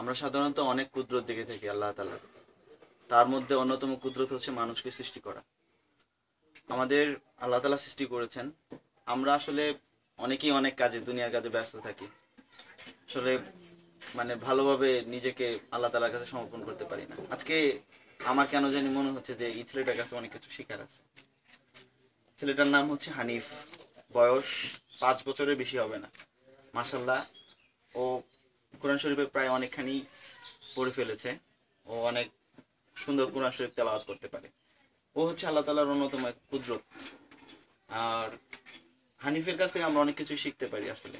আমরা সাধারণত অনেক কুদরত দেখে থাকি আল্লাহ তালা তার মধ্যে অন্যতম কুদরত হচ্ছে মানুষকে সৃষ্টি করা আমাদের আল্লাহ তালা সৃষ্টি করেছেন আমরা আসলে অনেকেই অনেক কাজে দুনিয়ার কাজে ব্যস্ত থাকি আসলে মানে ভালোভাবে নিজেকে আল্লাহ তালার কাছে সমর্পণ করতে পারি না আজকে আমার কেন জানি মনে হচ্ছে যে এই ছেলেটার কাছে অনেক কিছু শিকার আছে ছেলেটার নাম হচ্ছে হানিফ বয়স পাঁচ বছরের বেশি হবে না মাসাল্লাহ ও কোরআন শরীফের প্রায় অনেকখানি পড়ে ফেলেছে ও অনেক সুন্দর কোরআন শরীফ তেলাওয়াজ করতে পারে ও হচ্ছে আল্লাহ তালার অন্যতম এক কুদরত আর হানিফের কাছ থেকে আমরা অনেক কিছুই শিখতে পারি আসলে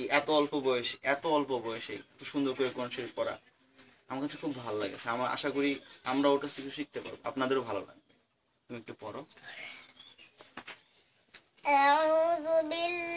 এই এত অল্প বয়স এত অল্প বয়সে এত সুন্দর করে কোরআন শরীফ পড়া আমার কাছে খুব ভালো লাগে আমার আশা করি আমরা ওটা কিছু শিখতে পারবো আপনাদেরও ভালো লাগবে তুমি একটু পড়ো أعوذ بالله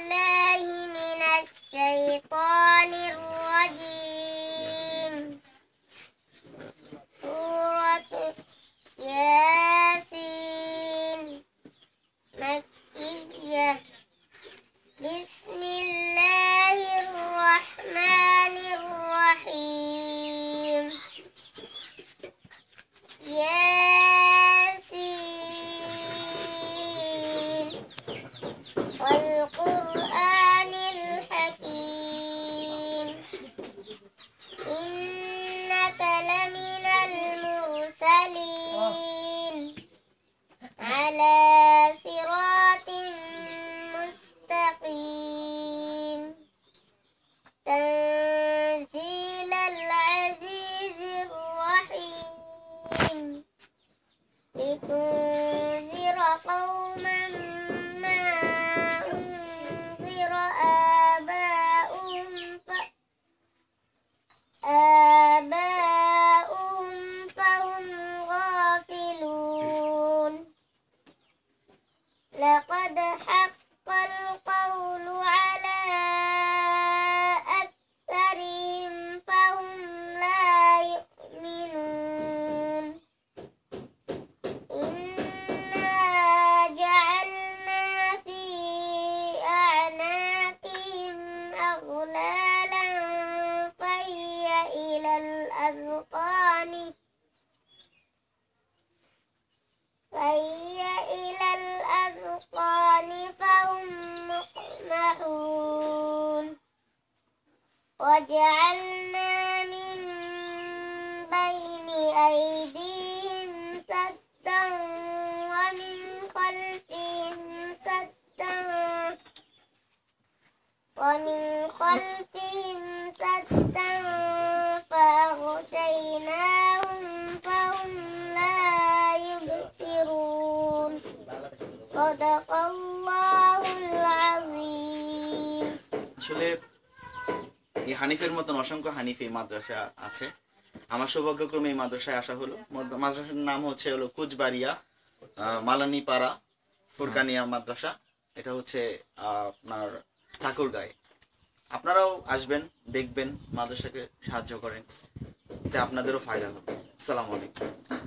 لقد حق القول على أكثرهم فهم لا يؤمنون إنا جعلنا في أعناقهم أغلالا وجعلنا من بين أيديهم سدا ومن خلفهم سدا ومن خلفهم سدا فأغشيناهم فهم لا يبصرون صدق الله العظيم এই হানিফের মতন অসংখ্য হানিফ এই মাদ্রাসা আছে আমার সৌভাগ্যক্রমে এই মাদ্রাসায় আসা হলো মাদ্রাসার নাম হচ্ছে হলো কুচবাড়িয়া পাড়া ফুরকানিয়া মাদ্রাসা এটা হচ্ছে আপনার ঠাকুরগাঁয়ে আপনারাও আসবেন দেখবেন মাদ্রাসাকে সাহায্য করেন এতে আপনাদেরও ফায়দা হবে আসসালামু আলাইকুম